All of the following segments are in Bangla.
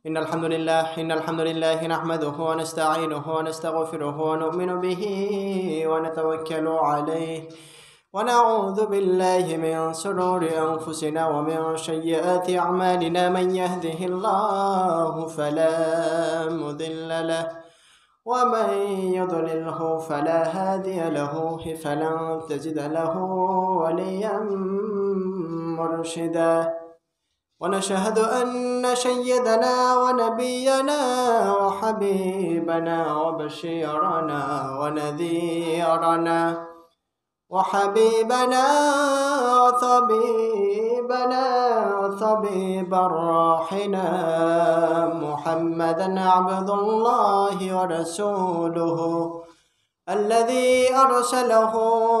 إن الحمد لله إن الحمد لله نحمده ونستعينه ونستغفره ونؤمن به ونتوكل عليه ونعوذ بالله من سرور أنفسنا ومن سيئات أعمالنا من يهده الله فلا مضل له ومن يضلله فلا هادي له فلن تجد له وليا مرشدا ونشهد أن سيدنا ونبينا وحبيبنا وبشيرنا ونذيرنا وحبيبنا وطبيبنا وطبيب روحنا محمدا عبد الله ورسوله الذي أرسله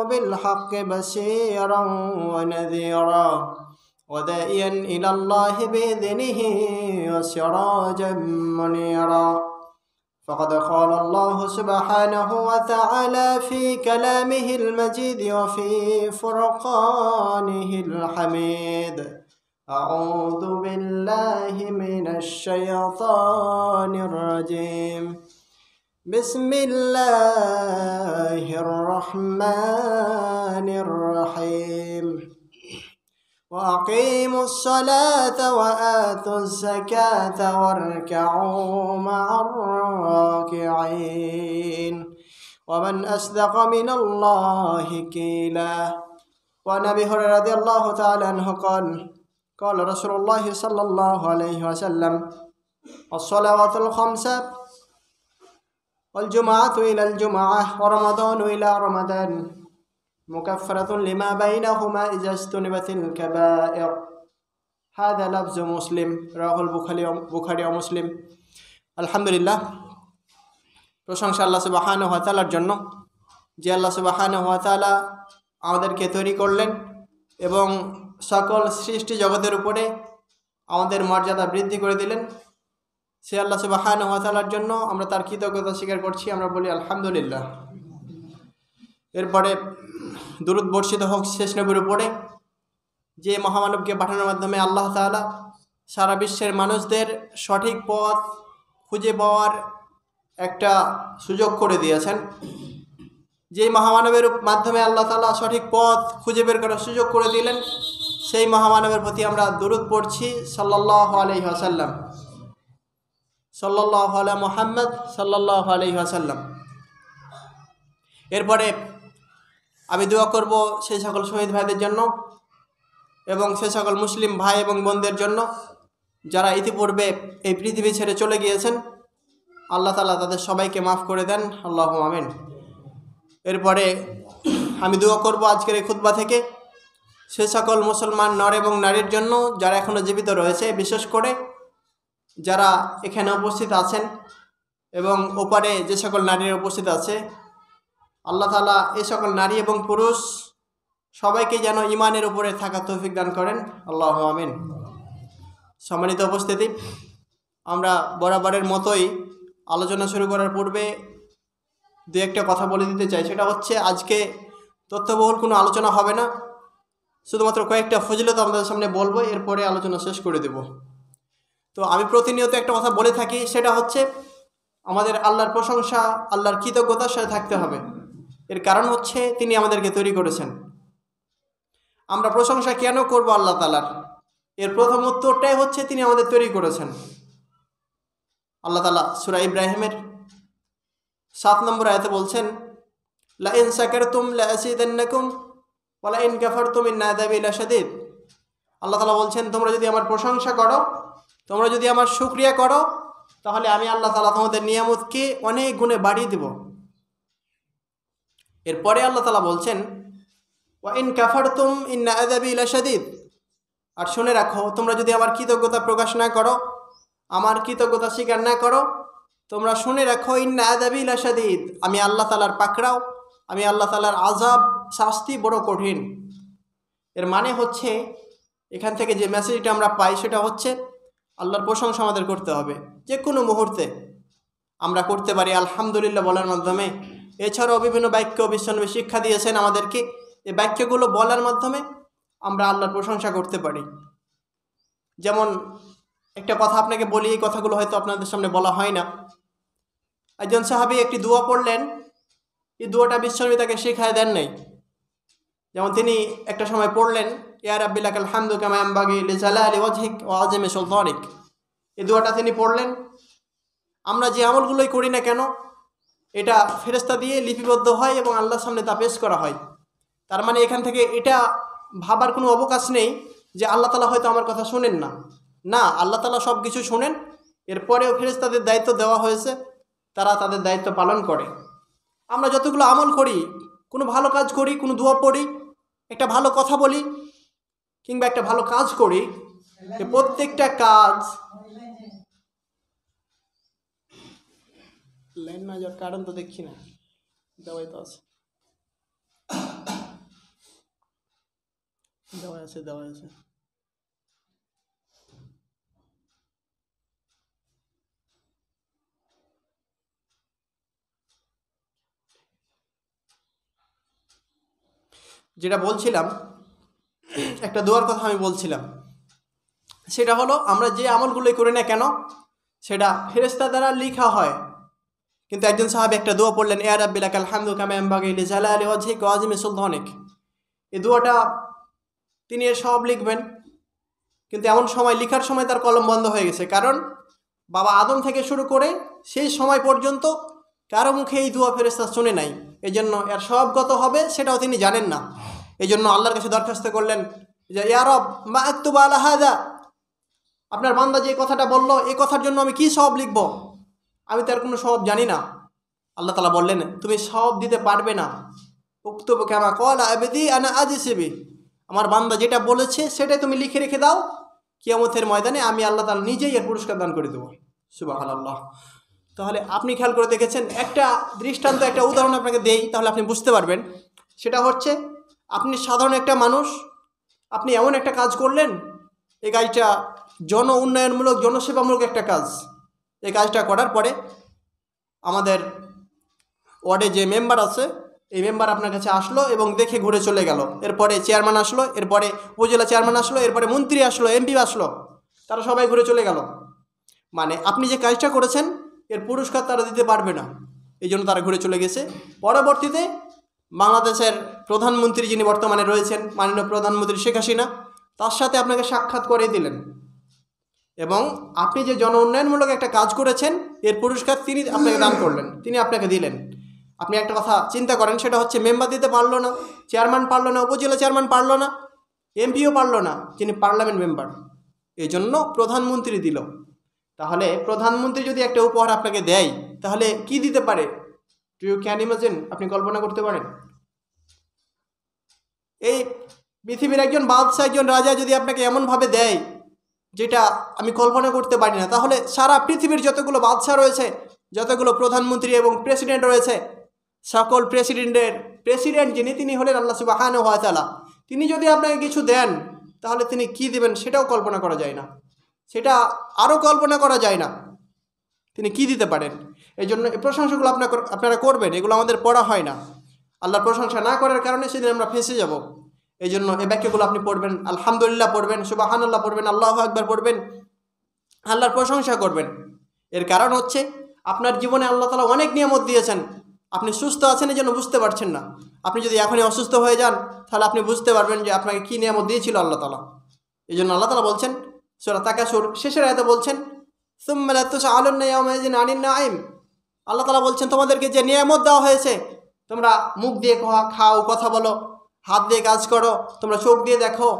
بالحق بشيرا ونذيرا ودائيا إلى الله بإذنه وسراجا منيرا فقد قال الله سبحانه وتعالى في كلامه المجيد وفي فرقانه الحميد أعوذ بالله من الشيطان الرجيم بسم الله الرحمن الرحيم وأقيموا الصلاة وآتوا الزكاة واركعوا مع الراكعين ومن أصدق من الله كيلا وعن أبي هريرة رضي الله تعالى عنه قال قال رسول الله صلى الله عليه وسلم الصلوات الخمس والجمعة إلى الجمعة ورمضان إلى رمضان مكفرة لما بينهما إذا اجتنبت الكبائر هذا لفظ মুসলিম রাহুল বুখারি বুখারি মুসলিম আলহামদুলিল্লাহ প্রশংসা আল্লাহ সুবাহান হাতালার জন্য যে আল্লাহ সুবাহান হাতালা আমাদেরকে তৈরি করলেন এবং সকল সৃষ্টি জগতের উপরে আমাদের মর্যাদা বৃদ্ধি করে দিলেন সে আল্লাহ সুবাহান হাতালার জন্য আমরা তার কৃতজ্ঞতা স্বীকার করছি আমরা বলি আলহামদুলিল্লাহ এরপরে দুরুদ বর্ষিত হোক শেষ নবীর উপরে যে মহামানবকে পাঠানোর মাধ্যমে আল্লাহ তালা সারা বিশ্বের মানুষদের সঠিক পথ খুঁজে পাওয়ার একটা সুযোগ করে দিয়েছেন যে মহামানবের মাধ্যমে আল্লাহ তালা সঠিক পথ খুঁজে বের করার সুযোগ করে দিলেন সেই মহামানবের প্রতি আমরা দরুদ পড়ছি সাল্লাহ আলহি আসাল্লাম সাল্লাহ আলহ মোহাম্মদ সাল্লাহ আলহি আসাল্লাম এরপরে আমি দোয়া করব সেই সকল শহীদ ভাইদের জন্য এবং সে সকল মুসলিম ভাই এবং বোনদের জন্য যারা ইতিপূর্বে এই পৃথিবী ছেড়ে চলে গিয়েছেন আল্লাহ তালা তাদের সবাইকে মাফ করে দেন আল্লাহ আমিন এরপরে আমি দোয়া করব আজকের এই খুদ্া থেকে সে সকল মুসলমান নর এবং নারীর জন্য যারা এখনও জীবিত রয়েছে বিশেষ করে যারা এখানে উপস্থিত আছেন এবং ওপারে যে সকল নারীর উপস্থিত আছে আল্লাহ তালা এ সকল নারী এবং পুরুষ সবাইকে যেন ইমানের উপরে থাকা তৌফিক দান করেন আল্লাহ আমিন সম্মানিত উপস্থিতি আমরা বরাবরের মতোই আলোচনা শুরু করার পূর্বে দু একটা কথা বলে দিতে চাই সেটা হচ্ছে আজকে তথ্যবহুল কোনো আলোচনা হবে না শুধুমাত্র কয়েকটা ফজিলত আমাদের সামনে বলবো এরপরে আলোচনা শেষ করে দেব তো আমি প্রতিনিয়ত একটা কথা বলে থাকি সেটা হচ্ছে আমাদের আল্লাহর প্রশংসা আল্লাহর কৃতজ্ঞতার সাথে থাকতে হবে এর কারণ হচ্ছে তিনি আমাদেরকে তৈরি করেছেন আমরা প্রশংসা কেন করব আল্লাহ তালার এর প্রথম উত্তরটাই হচ্ছে তিনি আমাদের তৈরি করেছেন আল্লাহ তালা সুরা ইব্রাহিমের সাত নম্বর আয়তে বলছেন লা ইন সাকের তুম লাকুম বলা ইন গাফার তুম ইন্নাদাবি লাসাদিদ আল্লাহ তালা বলছেন তোমরা যদি আমার প্রশংসা করো তোমরা যদি আমার সুক্রিয়া করো তাহলে আমি আল্লাহ তালা তোমাদের নিয়ামতকে অনেক গুণে বাড়িয়ে দেবো এরপরে আল্লাহ তালা বলছেন ইন তুম ইন আদাবি সাদিদ আর শুনে রাখো তোমরা যদি আমার কৃতজ্ঞতা প্রকাশ না করো আমার কৃতজ্ঞতা স্বীকার না করো তোমরা শুনে রাখো ইন আদাবি আমি আল্লাহ তালার পাকড়াও আমি আল্লাহ তালার আজাব শাস্তি বড় কঠিন এর মানে হচ্ছে এখান থেকে যে মেসেজটা আমরা পাই সেটা হচ্ছে আল্লাহর প্রশংসা আমাদের করতে হবে যে কোনো মুহূর্তে আমরা করতে পারি আলহামদুলিল্লাহ বলার মাধ্যমে এছাড়াও বিভিন্ন বাক্য বিশ্বনবী শিক্ষা দিয়েছেন আমাদেরকে এই বাক্যগুলো বলার মাধ্যমে আমরা আল্লাহর প্রশংসা করতে পারি যেমন একটা কথা আপনাকে বলি এই কথাগুলো হয়তো আপনাদের সামনে বলা হয় না একজন সাহাবি একটি দোয়া পড়লেন এই দোয়াটা বিশ্বনবী তাকে শেখায় দেন নাই যেমন তিনি একটা সময় পড়লেন ইয়ার আব্বিল্লাক হামদু কামায়ামবাগি লেজালা আলী ওয়াজহিক ও আজমে সুলতানিক এই দোয়াটা তিনি পড়লেন আমরা যে আমলগুলোই করি না কেন এটা ফেরস্তা দিয়ে লিপিবদ্ধ হয় এবং আল্লাহর সামনে তা পেশ করা হয় তার মানে এখান থেকে এটা ভাবার কোনো অবকাশ নেই যে আল্লাহ তালা হয়তো আমার কথা শোনেন না না আল্লাহ তালা সব কিছু শোনেন এরপরেও ফেরেস্তাদের দায়িত্ব দেওয়া হয়েছে তারা তাদের দায়িত্ব পালন করে আমরা যতগুলো আমল করি কোনো ভালো কাজ করি কোনো দোয়া পড়ি একটা ভালো কথা বলি কিংবা একটা ভালো কাজ করি প্রত্যেকটা কাজ লাইন না যাওয়ার কারণ তো দেখি না দেওয়াই তো আছে দেওয়াই আছে দেওয়াই আছে যেটা বলছিলাম একটা দোয়ার কথা আমি বলছিলাম সেটা হলো আমরা যে আমলগুলোই করি না কেন সেটা ফেরেস্তা দ্বারা লিখা হয় কিন্তু একজন সাহাবি একটা দোয়া পড়লেন এ আব্বিল আলহামদু কামাম বাগিলি জালা আলী অজিক ওয়াজিমে সুলতানিক এই দোয়াটা তিনি সব লিখবেন কিন্তু এমন সময় লিখার সময় তার কলম বন্ধ হয়ে গেছে কারণ বাবা আদম থেকে শুরু করে সেই সময় পর্যন্ত কারো মুখে এই দোয়া ফেরেস্তা শুনে নাই এই জন্য এর সবগত হবে সেটাও তিনি জানেন না এই জন্য আল্লাহর কাছে দরখাস্ত করলেন যে ইয়ারব মা একতুবা আলাহাদা আপনার বান্দা যে কথাটা বললো এই কথার জন্য আমি কি সব লিখবো আমি তার কোনো সব জানি না আল্লাহ তালা বললেন তুমি সব দিতে পারবে না উক্ত কেমা কল আবেদি আনা আজ হিসেবে আমার বান্দা যেটা বলেছে সেটাই তুমি লিখে রেখে দাও কিয়ামতের ময়দানে আমি আল্লাহ তালা নিজেই এর পুরস্কার দান করে দেবো সুবাহ আল্লাহ তাহলে আপনি খেয়াল করে দেখেছেন একটা দৃষ্টান্ত একটা উদাহরণ আপনাকে দেই তাহলে আপনি বুঝতে পারবেন সেটা হচ্ছে আপনি সাধারণ একটা মানুষ আপনি এমন একটা কাজ করলেন এই কাজটা জন উন্নয়নমূলক জনসেবামূলক একটা কাজ এই কাজটা করার পরে আমাদের ওয়ার্ডে যে মেম্বার আছে এই মেম্বার আপনার কাছে আসলো এবং দেখে ঘুরে চলে গেল এরপরে চেয়ারম্যান আসলো এরপরে উপজেলা চেয়ারম্যান আসলো এরপরে মন্ত্রী আসলো এমপি আসলো তারা সবাই ঘুরে চলে গেল মানে আপনি যে কাজটা করেছেন এর পুরস্কার তারা দিতে পারবে না এই জন্য তারা ঘুরে চলে গেছে পরবর্তীতে বাংলাদেশের প্রধানমন্ত্রী যিনি বর্তমানে রয়েছেন মাননীয় প্রধানমন্ত্রী শেখ হাসিনা তার সাথে আপনাকে সাক্ষাৎ করে দিলেন এবং আপনি যে জন উন্নয়নমূলক একটা কাজ করেছেন এর পুরস্কার তিনি আপনাকে দান করলেন তিনি আপনাকে দিলেন আপনি একটা কথা চিন্তা করেন সেটা হচ্ছে মেম্বার দিতে পারলো না চেয়ারম্যান পারলো না উপজেলা চেয়ারম্যান পারলো না এমপিও পারলো না তিনি পার্লামেন্ট মেম্বার এই জন্য প্রধানমন্ত্রী দিল তাহলে প্রধানমন্ত্রী যদি একটা উপহার আপনাকে দেয় তাহলে কি দিতে পারে টু ইউ ক্যান ইমাজিন আপনি কল্পনা করতে পারেন এই পৃথিবীর একজন বাদশাহ একজন রাজা যদি আপনাকে এমনভাবে দেয় যেটা আমি কল্পনা করতে পারি না তাহলে সারা পৃথিবীর যতগুলো বাদশাহ রয়েছে যতগুলো প্রধানমন্ত্রী এবং প্রেসিডেন্ট রয়েছে সকল প্রেসিডেন্টের প্রেসিডেন্ট যিনি তিনি হলেন আল্লাহ সুবাহান হাতালা তিনি যদি আপনাকে কিছু দেন তাহলে তিনি কি দিবেন সেটাও কল্পনা করা যায় না সেটা আরও কল্পনা করা যায় না তিনি কি দিতে পারেন এই জন্য এই প্রশংসাগুলো আপনার আপনারা করবেন এগুলো আমাদের পড়া হয় না আল্লাহর প্রশংসা না করার কারণে সেদিন আমরা ফেঁসে যাব এই জন্য এই বাক্যগুলো আপনি পড়বেন আলহামদুলিল্লাহ পড়বেন সুবাহান আল্লাহ পড়বেন আল্লাহ একবার পড়বেন আল্লাহর প্রশংসা করবেন এর কারণ হচ্ছে আপনার জীবনে আল্লাহ তালা অনেক নিয়ামত দিয়েছেন আপনি সুস্থ আছেন এই জন্য বুঝতে পারছেন না আপনি যদি এখনই অসুস্থ হয়ে যান তাহলে আপনি বুঝতে পারবেন যে আপনাকে কী নিয়ামত দিয়েছিল আল্লাহ তালা এই জন্য আল্লাহ তালা বলছেন তাকে সুর শেষের আয়তে বলছেন আইম আল্লাহ তালা বলছেন তোমাদেরকে যে নিয়ামত দেওয়া হয়েছে তোমরা মুখ দিয়ে খাও কথা বলো হাত দিয়ে কাজ করো তোমরা চোখ দিয়ে দেখো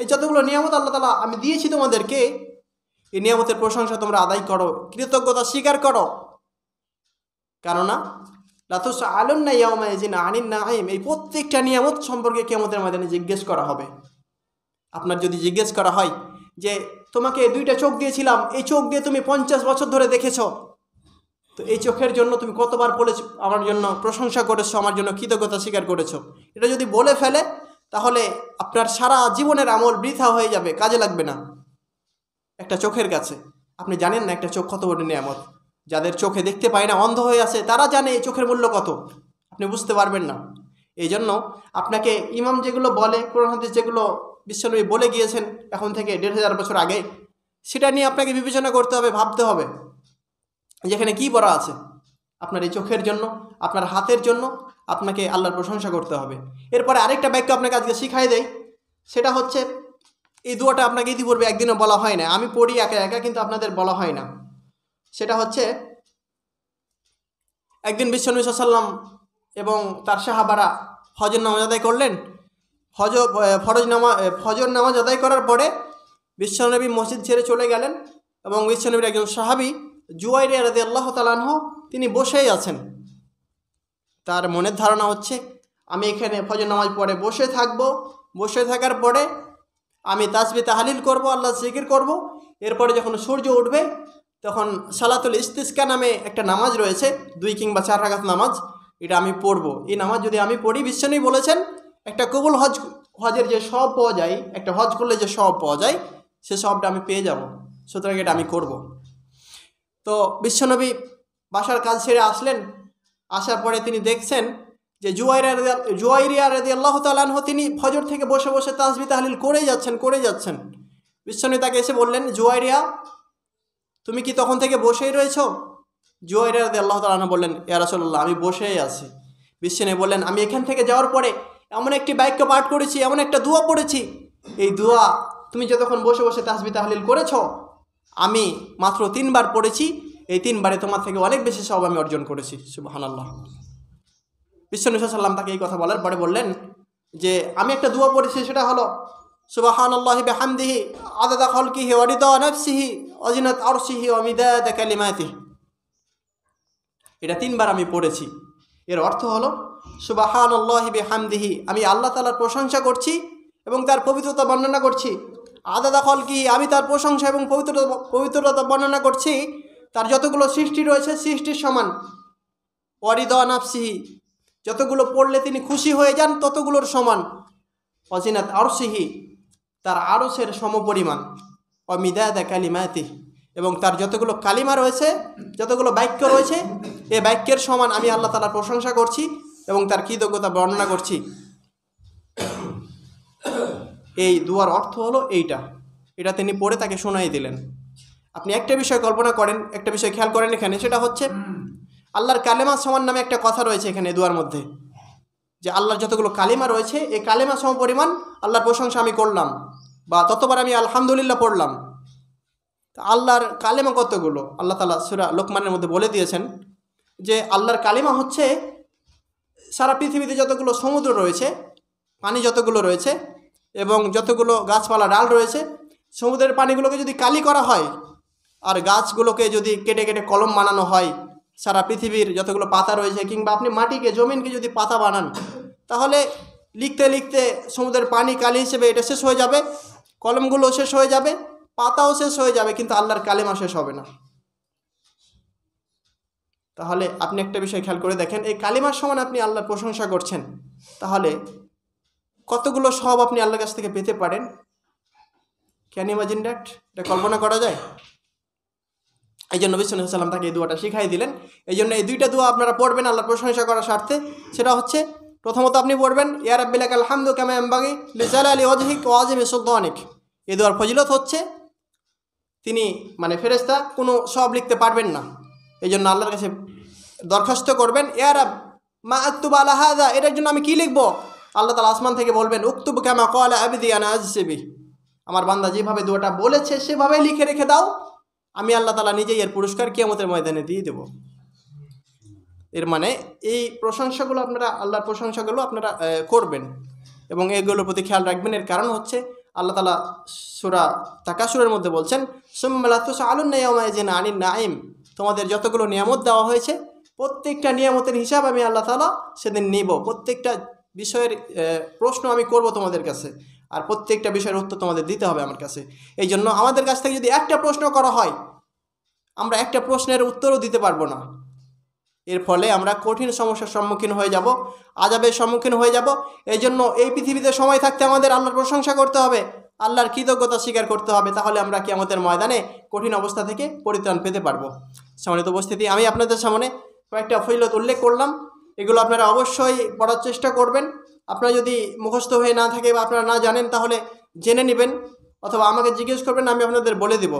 এই যতগুলো নিয়ামত আল্লাহ তালা আমি দিয়েছি তোমাদেরকে এই নিয়ামতের প্রশংসা তোমরা আদায় করো কৃতজ্ঞতা স্বীকার করো কেননা লাথুস আলন না যে না আনিন না আইম এই প্রত্যেকটা নিয়ামত সম্পর্কে কেমতের মাঝে জিজ্ঞেস করা হবে আপনার যদি জিজ্ঞেস করা হয় যে তোমাকে দুইটা চোখ দিয়েছিলাম এই চোখ দিয়ে তুমি পঞ্চাশ বছর ধরে দেখেছো তো এই চোখের জন্য তুমি কতবার বলেছ আমার জন্য প্রশংসা করেছো আমার জন্য কৃতজ্ঞতা স্বীকার করেছো এটা যদি বলে ফেলে তাহলে আপনার সারা জীবনের আমল বৃথা হয়ে যাবে কাজে লাগবে না একটা চোখের কাছে আপনি জানেন না একটা চোখ কত বড় নিয়ামত যাদের চোখে দেখতে পায় না অন্ধ হয়ে আছে তারা জানে এই চোখের মূল্য কত আপনি বুঝতে পারবেন না এই জন্য আপনাকে ইমাম যেগুলো বলে কোরআন হাদিস যেগুলো বিশ্বনবী বলে গিয়েছেন এখন থেকে দেড় হাজার বছর আগে সেটা নিয়ে আপনাকে বিবেচনা করতে হবে ভাবতে হবে যেখানে কি বলা আছে আপনার এই চোখের জন্য আপনার হাতের জন্য আপনাকে আল্লাহর প্রশংসা করতে হবে এরপরে আরেকটা বাক্য আপনাকে আজকে শিখাই দেয় সেটা হচ্ছে এই দুয়াটা আপনাকে ইতিপূর্বে একদিনও বলা হয় না আমি পড়ি একা একা কিন্তু আপনাদের বলা হয় না সেটা হচ্ছে একদিন বিশ্বনবী সাল্লাম এবং তার সাহাবারা হজর নামাজ আদায় করলেন হজ ফরজ নামা ফজর নামাজ আদায় করার পরে বিশ্বনবী মসজিদ ছেড়ে চলে গেলেন এবং বিশ্বনবীর একজন সাহাবি জুয়াইরিয়া রাজি আল্লাহ তালানহ তিনি বসেই আছেন তার মনের ধারণা হচ্ছে আমি এখানে ফজর নামাজ পড়ে বসে থাকব বসে থাকার পরে আমি তাসবি তাহালিল করব আল্লাহ জিকির করব এরপরে যখন সূর্য উঠবে তখন সালাতুল ইস্তিস্কা নামে একটা নামাজ রয়েছে দুই কিংবা চার রাগাত নামাজ এটা আমি পড়ব এই নামাজ যদি আমি পড়ি বিশ্বনী বলেছেন একটা কবুল হজ হজের যে সব পাওয়া যায় একটা হজ করলে যে সব পাওয়া যায় সে সবটা আমি পেয়ে যাব সুতরাং এটা আমি করব তো বিশ্বনবী বাসার কাজ ছেড়ে আসলেন আসার পরে তিনি দেখছেন যে জুয়াইরা জুয়াইরিয়া রেদি আল্লাহ তালানহ তিনি ফজর থেকে বসে বসে তাসবি তাহলিল করে যাচ্ছেন করে যাচ্ছেন বিশ্বনবী তাকে এসে বললেন জুয়াইরিয়া তুমি কি তখন থেকে বসেই রয়েছ জুয়াইরা রেদি আল্লাহ তালানহ বললেন ইয়ারাসল্লাহ আমি বসেই আছি বিশ্বনবী বললেন আমি এখান থেকে যাওয়ার পরে এমন একটি বাক্য পাঠ করেছি এমন একটা দোয়া পড়েছি এই দোয়া তুমি যতক্ষণ বসে বসে তাসবি তাহলিল করেছো আমি মাত্র তিনবার পড়েছি এই তিনবারে তোমার থেকে অনেক বেশি সব আমি অর্জন করেছি সুবাহানাল্লাহ বিশ্বনবী সাল্লাম তাকে এই কথা বলার পরে বললেন যে আমি একটা দোয়া পড়েছি সেটা হলো সুবাহান আল্লাহ বেহামদিহি আদাদা খলকিহি অরিদা নফসিহি অজিনাত অরসিহি অমিদা কালিমাতি এটা তিনবার আমি পড়েছি এর অর্থ হলো সুবাহান আল্লাহ বেহামদিহি আমি আল্লাহ তালার প্রশংসা করছি এবং তার পবিত্রতা বর্ণনা করছি আদা দখল কি আমি তার প্রশংসা এবং পবিত্রতা পবিত্রতা বর্ণনা করছি তার যতগুলো সৃষ্টি রয়েছে সৃষ্টির সমান অরিদা নাফসিহি যতগুলো পড়লে তিনি খুশি হয়ে যান ততগুলোর সমান আর আরসিহি তার আরসের সমপরিমাণ অমিদায়দা কালিমায়াতি এবং তার যতগুলো কালিমা রয়েছে যতগুলো বাক্য রয়েছে এ বাক্যের সমান আমি আল্লাহ তালার প্রশংসা করছি এবং তার কৃতজ্ঞতা বর্ণনা করছি এই দুয়ার অর্থ হলো এইটা এটা তিনি পড়ে তাকে শোনাই দিলেন আপনি একটা বিষয় কল্পনা করেন একটা বিষয় খেয়াল করেন এখানে সেটা হচ্ছে আল্লাহর কালেমা সমান নামে একটা কথা রয়েছে এখানে দুয়ার মধ্যে যে আল্লাহর যতগুলো কালেমা রয়েছে এই কালেমা সম পরিমাণ আল্লাহর প্রশংসা আমি করলাম বা ততবার আমি আলহামদুলিল্লাহ পড়লাম আল্লাহর কালেমা কতগুলো আল্লাহ তালা সুরা লোকমানের মধ্যে বলে দিয়েছেন যে আল্লাহর কালেমা হচ্ছে সারা পৃথিবীতে যতগুলো সমুদ্র রয়েছে পানি যতগুলো রয়েছে এবং যতগুলো গাছপালা ডাল রয়েছে সমুদ্রের পানিগুলোকে যদি কালি করা হয় আর গাছগুলোকে যদি কেটে কেটে কলম বানানো হয় সারা পৃথিবীর যতগুলো পাতা রয়েছে কিংবা আপনি মাটিকে জমিনকে যদি পাতা বানান তাহলে লিখতে লিখতে সমুদ্রের পানি কালি হিসেবে এটা শেষ হয়ে যাবে কলমগুলো শেষ হয়ে যাবে পাতাও শেষ হয়ে যাবে কিন্তু আল্লাহর কালিমা শেষ হবে না তাহলে আপনি একটা বিষয় খেয়াল করে দেখেন এই কালিমার সমান আপনি আল্লাহর প্রশংসা করছেন তাহলে কতগুলো সব আপনি আল্লাহর কাছ থেকে পেতে পারেন ক্যান ইমাজিন ড্যাট এটা কল্পনা করা যায় এই জন্য বিশ্বনাথ সাল্লাম তাকে এই দুয়াটা শিখাই দিলেন এই জন্য এই দুইটা দোয়া আপনারা পড়বেন আল্লাহর প্রশংসা করার স্বার্থে সেটা হচ্ছে প্রথমত আপনি পড়বেন ইয়ার আব্বিলাক আলহামদু কামে এম্বাগি লিজাল আলী অজহিক ও আজিম অনেক এ দোয়ার ফজিলত হচ্ছে তিনি মানে ফেরেস্তা কোনো সব লিখতে পারবেন না এই জন্য আল্লাহর কাছে দরখাস্ত করবেন আব মা আত্তুবা আলাহাদা এটার জন্য আমি কী লিখবো আল্লাহ তালা আসমান থেকে বলবেন উক্তুব ক্যামা কল আবিদি আনাজিবি আমার বান্দা যেভাবে দোয়াটা বলেছে সেভাবেই লিখে রেখে দাও আমি আল্লাহ তালা নিজেই এর পুরস্কার কিয়ামতের ময়দানে দিয়ে দেবো এর মানে এই প্রশংসাগুলো আপনারা আল্লাহর প্রশংসাগুলো আপনারা করবেন এবং এগুলোর প্রতি খেয়াল রাখবেন এর কারণ হচ্ছে আল্লাহ তালা সুরা তাকাসুরের মধ্যে বলছেন সুম্মালাতুস আলুন নাইমাইজিন আনিন নাইম তোমাদের যতগুলো নিয়ামত দেওয়া হয়েছে প্রত্যেকটা নিয়ামতের হিসাব আমি আল্লাহ তালা সেদিন নিব প্রত্যেকটা বিষয়ের প্রশ্ন আমি করব তোমাদের কাছে আর প্রত্যেকটা বিষয়ের উত্তর তোমাদের দিতে হবে আমার কাছে এই জন্য আমাদের কাছ থেকে যদি একটা প্রশ্ন করা হয় আমরা একটা প্রশ্নের উত্তরও দিতে পারবো না এর ফলে আমরা কঠিন সমস্যার সম্মুখীন হয়ে যাব আজাবের সম্মুখীন হয়ে যাব এই জন্য এই পৃথিবীতে সময় থাকতে আমাদের আল্লাহর প্রশংসা করতে হবে আল্লাহর কৃতজ্ঞতা স্বীকার করতে হবে তাহলে আমরা কি আমাদের ময়দানে কঠিন অবস্থা থেকে পরিত্রাণ পেতে পারবো সামনে উপস্থিতি আমি আপনাদের সামনে কয়েকটা ফৈলত উল্লেখ করলাম এগুলো আপনারা অবশ্যই পড়ার চেষ্টা করবেন আপনারা যদি মুখস্থ হয়ে না থাকে বা আপনারা না জানেন তাহলে জেনে নেবেন অথবা আমাকে জিজ্ঞেস করবেন আমি আপনাদের বলে দেব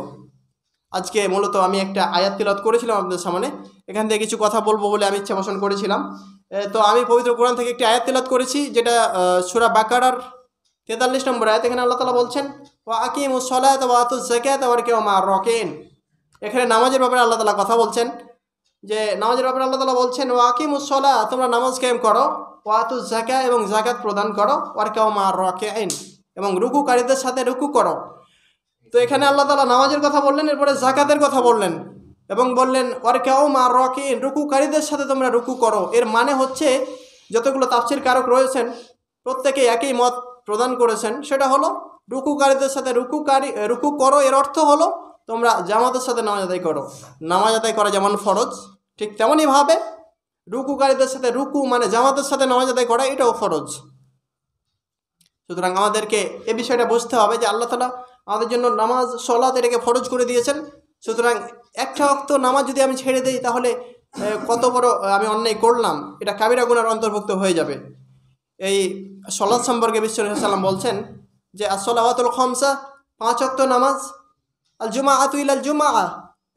আজকে মূলত আমি একটা আয়াত তিলত করেছিলাম আপনাদের সামনে এখান থেকে কিছু কথা বলবো বলে আমি ইচ্ছা পোষণ করেছিলাম তো আমি পবিত্র কোরআন থেকে একটি আয়াত তিলাত করেছি যেটা সুরা বাকারার তেতাল্লিশ নম্বর আয়াত এখানে আল্লাহ তালা বলছেন ও আকিম ও সলায়াত ও আতুস জাকাত আবার কেউ মা রকেন এখানে নামাজের ব্যাপারে আল্লাহ তালা কথা বলছেন যে নামাজের ব্যাপারে আল্লাহ তালা বলছেন ওয়াকিম উসলা তোমরা নামাজ কেম করো ওয়াতু জাকা এবং জাকাত প্রদান করো কেউ মা রকে আইন এবং রুকুকারীদের সাথে রুকু করো তো এখানে আল্লাহ তালা নামাজের কথা বললেন এরপরে জাকাতের কথা বললেন এবং বললেন কেউ মা রকে রুকুকারীদের সাথে তোমরা রুকু করো এর মানে হচ্ছে যতগুলো তাফসির কারক রয়েছেন প্রত্যেকে একই মত প্রদান করেছেন সেটা হলো রুকুকারীদের সাথে রুকুকারী রুকু করো এর অর্থ হলো তোমরা জামাতের সাথে নামাজ আদায় করো নামাজ আদায় করা যেমন ফরজ ঠিক তেমনইভাবে রুকুকারীদের সাথে রুকু মানে জামাতের সাথে নামাজ আদায় করা এটাও ফরজ সুতরাং আমাদেরকে এ বিষয়টা বুঝতে হবে যে আল্লাহ তালা আমাদের জন্য নামাজ সলাৎ এটাকে ফরজ করে দিয়েছেন সুতরাং একটা অক্ত নামাজ যদি আমি ছেড়ে দিই তাহলে কত বড় আমি অন্যায় করলাম এটা কাবিরা গুনার অন্তর্ভুক্ত হয়ে যাবে এই সলাদ সম্পর্কে বিশ্বসাল্লাম বলছেন যে আসলাওয়াতুল খমসা পাঁচ অক্ত নামাজ আল জুমা আতুইল আল জুমা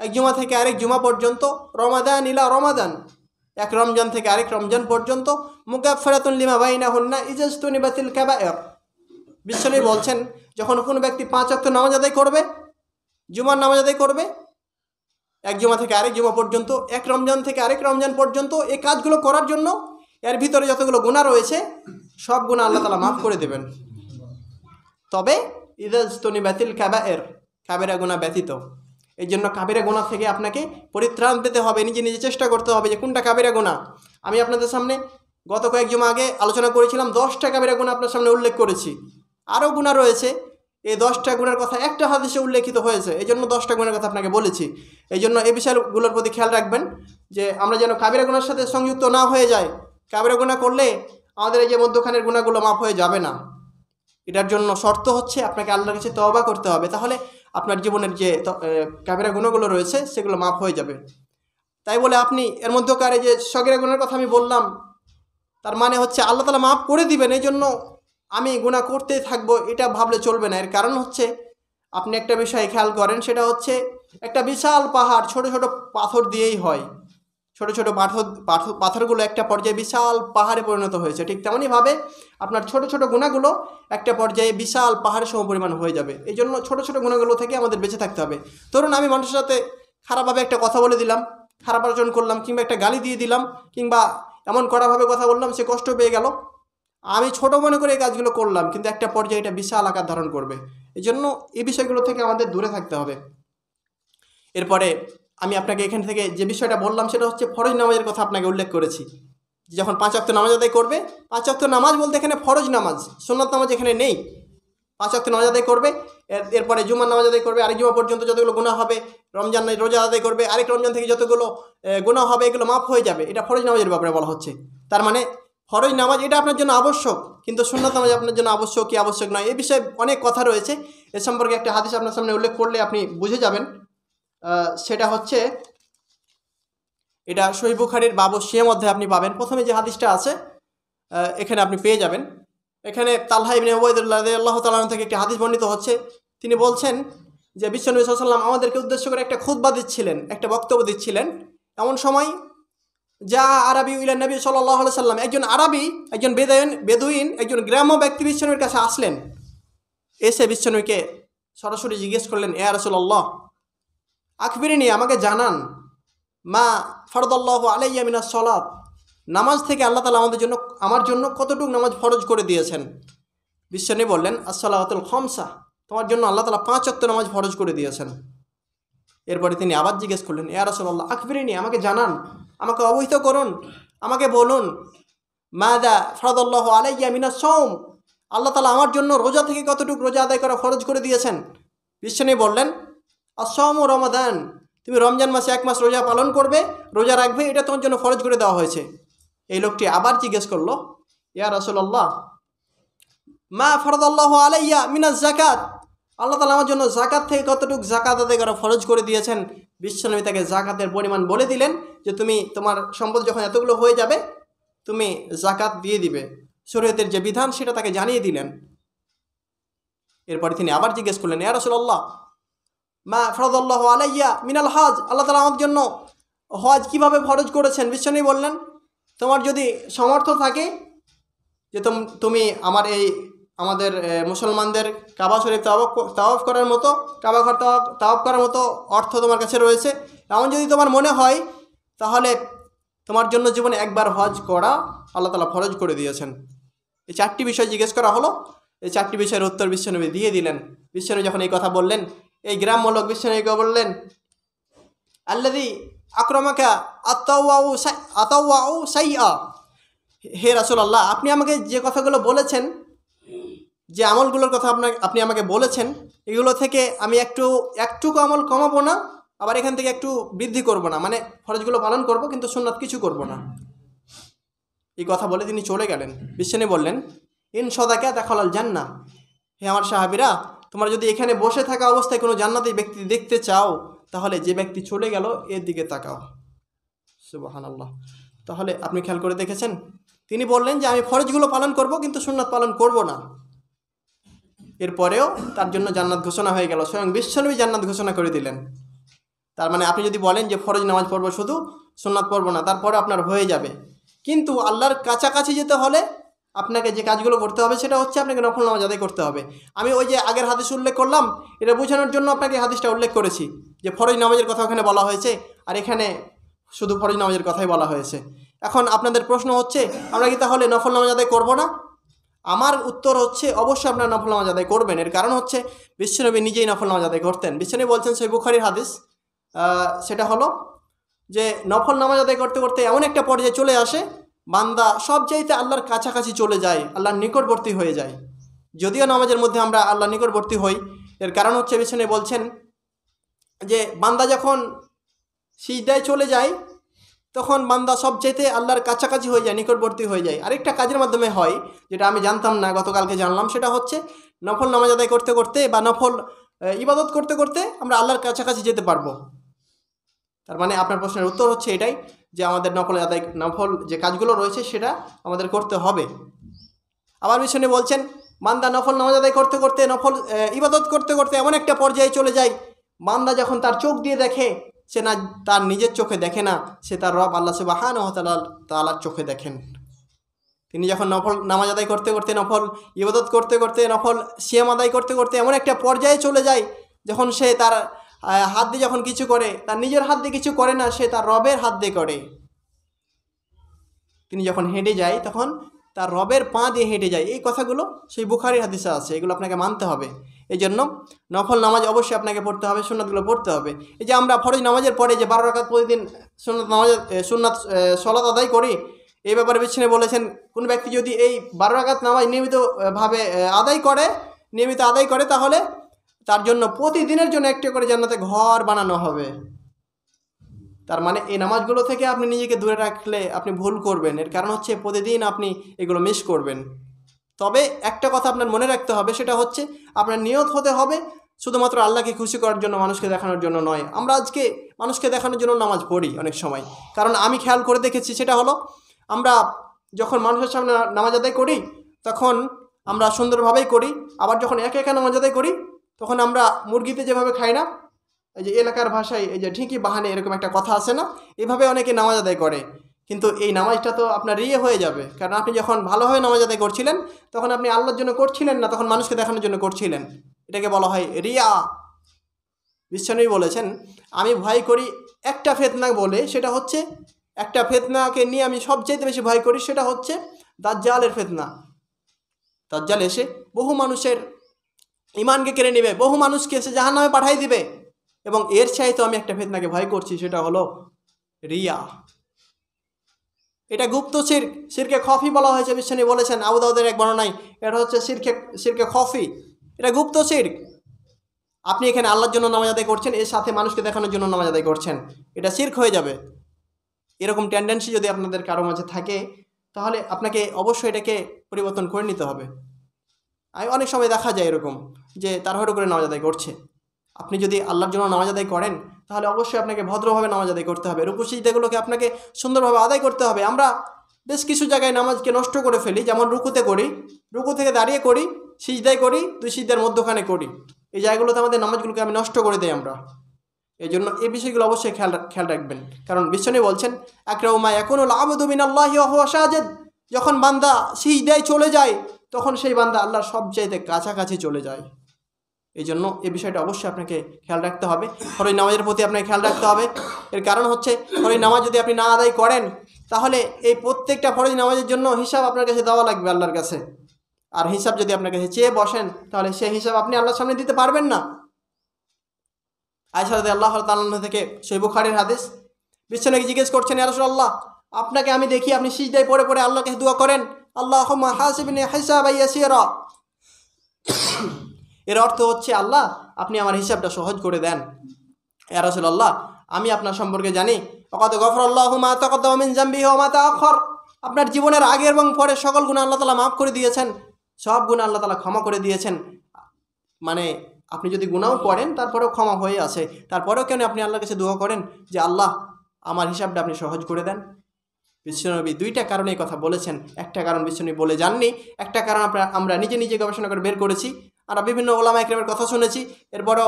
এক জুমা থেকে আরেক জুমা পর্যন্ত রমাদান ইলা রমাদান এক রমজান থেকে আরেক রমজান পর্যন্ত মুকাফারাতুল লিমা বাইনা হন্না ইজাজতুনি বাতিল কাবায়র বিশ্বনী বলছেন যখন কোনো ব্যক্তি পাঁচ অক্ত নামাজ আদায় করবে জুমার নামাজ আদায় করবে এক জুমা থেকে আরেক জুমা পর্যন্ত এক রমজান থেকে আরেক রমজান পর্যন্ত এই কাজগুলো করার জন্য এর ভিতরে যতগুলো গুণা রয়েছে সব গুণা আল্লাহ তালা মাফ করে দেবেন তবে তনি বাতিল কাবা এর কাবেরা গুণা ব্যতীত এই জন্য কাবেরা গোনা থেকে আপনাকে পরিত্রাণ পেতে হবে নিজে নিজে চেষ্টা করতে হবে যে কোনটা কাবেরা গোনা আমি আপনাদের সামনে গত কয়েক জমা আগে আলোচনা করেছিলাম দশটা কাবেরা গোনা আপনার সামনে উল্লেখ করেছি আরও গুণা রয়েছে এই দশটা গুণের কথা একটা হাদিসে উল্লেখিত হয়েছে এই জন্য দশটা গুণের কথা আপনাকে বলেছি এই জন্য এই বিষয়গুলোর প্রতি খেয়াল রাখবেন যে আমরা যেন কাবেরা গুণার সাথে সংযুক্ত না হয়ে যায় কাবেরা গুণা করলে আমাদের এই যে মধ্যখানের গুণাগুলো মাফ হয়ে যাবে না এটার জন্য শর্ত হচ্ছে আপনাকে আল্লাহর কাছে তবা করতে হবে তাহলে আপনার জীবনের যে ক্যামেরা গুণগুলো রয়েছে সেগুলো মাপ হয়ে যাবে তাই বলে আপনি এর মধ্যকারে যে সগেরা গুণের কথা আমি বললাম তার মানে হচ্ছে আল্লাহ তালা মাফ করে দিবেন এই জন্য আমি গুণা করতেই থাকবো এটা ভাবলে চলবে না এর কারণ হচ্ছে আপনি একটা বিষয় খেয়াল করেন সেটা হচ্ছে একটা বিশাল পাহাড় ছোট ছোট পাথর দিয়েই হয় ছোট ছোট পাথর পাথরগুলো একটা পর্যায়ে বিশাল পাহাড়ে পরিণত হয়েছে ঠিক তেমনইভাবে আপনার ছোট ছোট গুণাগুলো একটা পর্যায়ে বিশাল পাহাড়ের সম পরিমাণ হয়ে যাবে এই জন্য ছোটো ছোটো গুণাগুলো থেকে আমাদের বেঁচে থাকতে হবে ধরুন আমি মানুষের সাথে খারাপভাবে একটা কথা বলে দিলাম খারাপ আচরণ করলাম কিংবা একটা গালি দিয়ে দিলাম কিংবা এমন কড়াভাবে কথা বললাম সে কষ্ট পেয়ে গেল আমি ছোট মনে করে এই কাজগুলো করলাম কিন্তু একটা পর্যায়ে এটা বিশাল আকার ধারণ করবে এই জন্য এই বিষয়গুলো থেকে আমাদের দূরে থাকতে হবে এরপরে আমি আপনাকে এখান থেকে যে বিষয়টা বললাম সেটা হচ্ছে ফরজ নামাজের কথা আপনাকে উল্লেখ করেছি যখন পাঁচ অক্ত নামাজ আদায় করবে পাঁচ অক্ত নামাজ বলতে এখানে ফরজ নামাজ সোনাত নামাজ এখানে নেই পাঁচ অক্ত নামাজ আদায় করবে এরপরে জুমার নামাজ আদায় করবে আরেক জুমা পর্যন্ত যতগুলো গুণা হবে রমজান রোজা আদায় করবে আরেক রমজান থেকে যতগুলো গুণা হবে এগুলো মাফ হয়ে যাবে এটা ফরজ নামাজের ব্যাপারে বলা হচ্ছে তার মানে ফরজ নামাজ এটা আপনার জন্য আবশ্যক কিন্তু সুন্নত নামাজ আপনার জন্য আবশ্যক কি আবশ্যক নয় এ বিষয়ে অনেক কথা রয়েছে এ সম্পর্কে একটা হাদিস আপনার সামনে উল্লেখ করলে আপনি বুঝে যাবেন সেটা হচ্ছে এটা শহীদ বুখারির বাবু সে মধ্যে আপনি পাবেন প্রথমে যে হাদিসটা আছে এখানে আপনি পেয়ে যাবেন এখানে তালহাই আল্লাহ তালাম থেকে একটি হাদিস বর্ণিত হচ্ছে তিনি বলছেন যে বিশ্বনবী সাল্লাম আমাদেরকে উদ্দেশ্য করে একটা খুদ্া দিচ্ছিলেন একটা বক্তব্য দিচ্ছিলেন এমন সময় যা আরবি উইলান নবী সাল্লাহ সাল্লাম একজন আরবি একজন বেদায়ন বেদুইন একজন গ্রাম্য ব্যক্তি বিশ্বনবীর কাছে আসলেন এসে বিশ্বনবীকে সরাসরি জিজ্ঞেস করলেন এ সাল্লাহ আকবিরিনি আমাকে জানান মা ফরদল্লাহ মিনা সলাপ নামাজ থেকে আল্লাহ তালা আমাদের জন্য আমার জন্য কতটুকু নামাজ ফরজ করে দিয়েছেন বিশ্বনী বললেন আসসালাহাতুল খমসা তোমার জন্য আল্লাহ তালা পাঁচ অক্ত নামাজ ফরজ করে দিয়েছেন এরপরে তিনি আবার জিজ্ঞেস করলেন আর আসল্লাহ আকবিরিনি আমাকে জানান আমাকে অবহিত করুন আমাকে বলুন মা দা ফরাদল্লাহ আলাইয়া মিনা সোম আল্লাহ তালা আমার জন্য রোজা থেকে কতটুকু রোজা আদায় করা ফরজ করে দিয়েছেন বিশ্বনী বললেন আসম ও রমাদান তুমি রমজান মাসে এক মাস রোজা পালন করবে রোজা রাখবে এটা তোমার জন্য ফরজ করে দেওয়া হয়েছে এই লোকটি আবার জিজ্ঞেস করলো ইয়া রসুল্লাহ মা ফরদ আল্লাহ আলাইয়া মিনাজ জাকাত আল্লাহ তালা আমার জন্য জাকাত থেকে কতটুকু জাকাত আদায় করা ফরজ করে দিয়েছেন বিশ্বনবী তাকে জাকাতের পরিমাণ বলে দিলেন যে তুমি তোমার সম্পদ যখন এতগুলো হয়ে যাবে তুমি জাকাত দিয়ে দিবে শরীয়তের যে বিধান সেটা তাকে জানিয়ে দিলেন এরপরে তিনি আবার জিজ্ঞেস করলেন ইয়া রসুল্লাহ মা ফরাদাল্লাহ আলাইয়া মিনাল হজ আল্লাহ তালা আমার জন্য হজ কিভাবে ফরজ করেছেন বিশ্বনী বললেন তোমার যদি সমর্থ থাকে যে তুমি আমার এই আমাদের মুসলমানদের কাবা শরীফ তাওয়ফ করার মতো কাবা ঘর তাওয়াফ করার মতো অর্থ তোমার কাছে রয়েছে এমন যদি তোমার মনে হয় তাহলে তোমার জন্য জীবনে একবার হজ করা আল্লাহ তালা ফরজ করে দিয়েছেন এই চারটি বিষয় জিজ্ঞেস করা হলো এই চারটি বিষয়ের উত্তর বিশ্বনবী দিয়ে দিলেন বিশ্বনবী যখন এই কথা বললেন এই গ্রাম্য লোক বিশ্বনায়কে বললেন আল্লাদি আক্রমাকে আতাউ সাই সাইয়া হে আল্লাহ আপনি আমাকে যে কথাগুলো বলেছেন যে আমলগুলোর কথা আপনার আপনি আমাকে বলেছেন এগুলো থেকে আমি একটু একটুকু আমল কমাবো না আবার এখান থেকে একটু বৃদ্ধি করব না মানে ফরজগুলো পালন করব কিন্তু সুন্নাত কিছু করব না এই কথা বলে তিনি চলে গেলেন বিশ্বনে বললেন ইন সদাকে দেখালাল জান না হে আমার সাহাবিরা তোমরা যদি এখানে বসে থাকা অবস্থায় কোনো জান্নাতি ব্যক্তি দেখতে চাও তাহলে যে ব্যক্তি চলে গেল এর দিকে তাকাও সুবাহান আল্লাহ তাহলে আপনি খেয়াল করে দেখেছেন তিনি বললেন যে আমি ফরজগুলো পালন করব কিন্তু সুন্নাত পালন করব না এরপরেও তার জন্য জান্নাত ঘোষণা হয়ে গেল স্বয়ং বিশ্বনবী জান্নাত ঘোষণা করে দিলেন তার মানে আপনি যদি বলেন যে ফরজ নামাজ পড়ব শুধু সুন্নাত পড়ব না তারপরে আপনার হয়ে যাবে কিন্তু আল্লাহর কাছাকাছি যেতে হলে আপনাকে যে কাজগুলো করতে হবে সেটা হচ্ছে আপনাকে নফল নামাজ আদায় করতে হবে আমি ওই যে আগের হাদিস উল্লেখ করলাম এটা বোঝানোর জন্য আপনাকে হাদিসটা উল্লেখ করেছি যে ফরজ নামাজের কথা ওখানে বলা হয়েছে আর এখানে শুধু ফরজ নামাজের কথাই বলা হয়েছে এখন আপনাদের প্রশ্ন হচ্ছে আমরা কি তাহলে নফল নামাজ আদায় করবো না আমার উত্তর হচ্ছে অবশ্যই আপনারা নফল নামাজ আদায় করবেন এর কারণ হচ্ছে বিশ্বনবী নিজেই নফল নামাজ আদায় করতেন বিশ্বনবী বলছেন সেই বুখারির হাদিস সেটা হলো যে নফল নামাজ আদায় করতে করতে এমন একটা পর্যায়ে চলে আসে বান্দা সব চাইতে আল্লাহর কাছাকাছি চলে যায় আল্লাহর নিকটবর্তী হয়ে যায় যদিও নামাজের মধ্যে আমরা আল্লাহ নিকটবর্তী হই এর কারণ হচ্ছে পেছনে বলছেন যে বান্দা যখন সিজদায় চলে যায় তখন বান্দা সব চাইতে আল্লাহর কাছাকাছি হয়ে যায় নিকটবর্তী হয়ে যায় আরেকটা কাজের মাধ্যমে হয় যেটা আমি জানতাম না গতকালকে জানলাম সেটা হচ্ছে নফল নামাজ আদায় করতে করতে বা নফল ইবাদত করতে করতে আমরা আল্লাহর কাছাকাছি যেতে পারবো তার মানে আপনার প্রশ্নের উত্তর হচ্ছে এটাই যে আমাদের নকল আদায় নফল যে কাজগুলো রয়েছে সেটা আমাদের করতে হবে আবার মিশনে বলছেন মান্দা নফল নামাজ আদায় করতে করতে নফল ইবাদত করতে করতে এমন একটা পর্যায়ে চলে যায় মান্দা যখন তার চোখ দিয়ে দেখে সে না তার নিজের চোখে দেখে না সে তার রব আল্লা সে ও তালাল তালার চোখে দেখেন তিনি যখন নফল নামাজ আদায় করতে করতে নফল ইবাদত করতে করতে নফল সিয়াম আদায় করতে করতে এমন একটা পর্যায়ে চলে যায় যখন সে তার হাত দিয়ে যখন কিছু করে তার নিজের হাত দিয়ে কিছু করে না সে তার রবের হাত দিয়ে করে তিনি যখন হেঁটে যায় তখন তার রবের পা দিয়ে হেঁটে যায় এই কথাগুলো সেই বুখারির হাদিসে আছে এগুলো আপনাকে মানতে হবে এই জন্য নফল নামাজ অবশ্যই আপনাকে পড়তে হবে সুন্নাতগুলো পড়তে হবে এই যে আমরা ফরজ নামাজের পরে যে বারো রাকাত প্রতিদিন সুন্নাত নামাজ সুন্নাত সলাত আদায় করি এই ব্যাপারে বিচ্ছিনে বলেছেন কোনো ব্যক্তি যদি এই বারো রাখাত নামাজ নিয়মিতভাবে আদায় করে নিয়মিত আদায় করে তাহলে তার জন্য প্রতিদিনের জন্য একটি করে জান্নাতে ঘর বানানো হবে তার মানে এই নামাজগুলো থেকে আপনি নিজেকে দূরে রাখলে আপনি ভুল করবেন এর কারণ হচ্ছে প্রতিদিন আপনি এগুলো মিস করবেন তবে একটা কথা আপনার মনে রাখতে হবে সেটা হচ্ছে আপনার নিয়ত হতে হবে শুধুমাত্র আল্লাহকে খুশি করার জন্য মানুষকে দেখানোর জন্য নয় আমরা আজকে মানুষকে দেখানোর জন্য নামাজ পড়ি অনেক সময় কারণ আমি খেয়াল করে দেখেছি সেটা হলো আমরা যখন মানুষের সামনে নামাজ আদায় করি তখন আমরা সুন্দরভাবেই করি আবার যখন একা একা নামাজ আদায় করি তখন আমরা মুরগিতে যেভাবে খাই না এই যে এলাকার ভাষায় এই যে ঢিঁকি বাহানে এরকম একটা কথা আছে না এভাবে অনেকে নামাজ আদায় করে কিন্তু এই নামাজটা তো আপনার ইয়ে হয়ে যাবে কারণ আপনি যখন ভালোভাবে নামাজ আদায় করছিলেন তখন আপনি আল্লাহর জন্য করছিলেন না তখন মানুষকে দেখানোর জন্য করছিলেন এটাকে বলা হয় রিয়া বিশ্বনবী বলেছেন আমি ভয় করি একটা ফেতনা বলে সেটা হচ্ছে একটা ফেতনাকে নিয়ে আমি সবচেয়ে বেশি ভয় করি সেটা হচ্ছে দাজ্জালের ফেতনা দাজ্জাল এসে বহু মানুষের ইমানকে কেড়ে নেবে বহু মানুষকে সে জাহান নামে পাঠাই দিবে এবং এর চাইতে আমি একটা ফেতনাকে ভয় করছি সেটা হলো রিয়া এটা গুপ্ত সির সিরকে খফি বলা হয়েছে বিশ্বনী বলেছেন আবুদাউদের এক বর্ণনায় এটা হচ্ছে সিরকে সিরকে খফি এটা গুপ্ত সির্ক আপনি এখানে আল্লাহর জন্য নামাজ আদায় করছেন এর সাথে মানুষকে দেখানোর জন্য নামাজ আদায় করছেন এটা সির্ক হয়ে যাবে এরকম টেন্ডেন্সি যদি আপনাদের কারো মাঝে থাকে তাহলে আপনাকে অবশ্যই এটাকে পরিবর্তন করে নিতে হবে আমি অনেক সময় দেখা যায় এরকম যে তাড়াহুড়ো করে নামাজ আদায় করছে আপনি যদি আল্লাহর জন্য নামাজ আদায় করেন তাহলে অবশ্যই আপনাকে ভদ্রভাবে নামাজ আদায় করতে হবে রুকু সিজদাগুলোকে আপনাকে সুন্দরভাবে আদায় করতে হবে আমরা বেশ কিছু জায়গায় নামাজকে নষ্ট করে ফেলি যেমন রুকুতে করি রুকু থেকে দাঁড়িয়ে করি সিজদায় করি দুই সিজদার মধ্যখানে করি এই জায়গাগুলোতে আমাদের নামাজগুলোকে আমি নষ্ট করে দিই আমরা এই জন্য এই বিষয়গুলো অবশ্যই খেয়াল খেয়াল রাখবেন কারণ বিশ্বনী বলছেন উমায় এখনও লাভ দুমিন আল্লাহ যখন বান্দা সিজদায় চলে যায় তখন সেই বান্দা আল্লাহর সবচাইতে কাছাকাছি চলে যায় এই জন্য এই বিষয়টা অবশ্যই আপনাকে খেয়াল রাখতে হবে ফরই নামাজের প্রতি আপনাকে খেয়াল রাখতে হবে এর কারণ হচ্ছে ফরই নামাজ যদি আপনি না আদায় করেন তাহলে এই প্রত্যেকটা ফরজ নামাজের জন্য হিসাব আপনার কাছে দেওয়া লাগবে আল্লাহর কাছে আর হিসাব যদি আপনার কাছে চেয়ে বসেন তাহলে সেই হিসাব আপনি আল্লাহর সামনে দিতে পারবেন না আয়সাদ আল্লাহ তাল্লাহ থেকে খারের হাদিস নাকি জিজ্ঞেস করছেন ইয়ারসুল আল্লাহ আপনাকে আমি দেখি আপনি সিজদায় পড়ে পড়ে আল্লাহকে দোয়া করেন এর অর্থ হচ্ছে আল্লাহ আপনি আমার হিসাবটা সহজ করে দেন ইয়া আল্লাহ আমি আপনার সম্পর্কে জানি অকাত গফর আল্লাহ মা আপনার জীবনের আগে এবং পরে সকল গুণ আল্লাহ তালা মাফ করে দিয়েছেন সব গুণ আল্লাহ তালা ক্ষমা করে দিয়েছেন মানে আপনি যদি গুণাও করেন তারপরেও ক্ষমা হয়ে আছে তারপরেও কেন আপনি আল্লাহর কাছে দোয়া করেন যে আল্লাহ আমার হিসাবটা আপনি সহজ করে দেন বিশ্বনবী দুইটা কারণে কথা বলেছেন একটা কারণ বিশ্বনবী বলে যাননি একটা কারণ আমরা আমরা নিজে নিজে গবেষণা করে বের করেছি আমরা বিভিন্ন ওলামা একরামের কথা শুনেছি বড়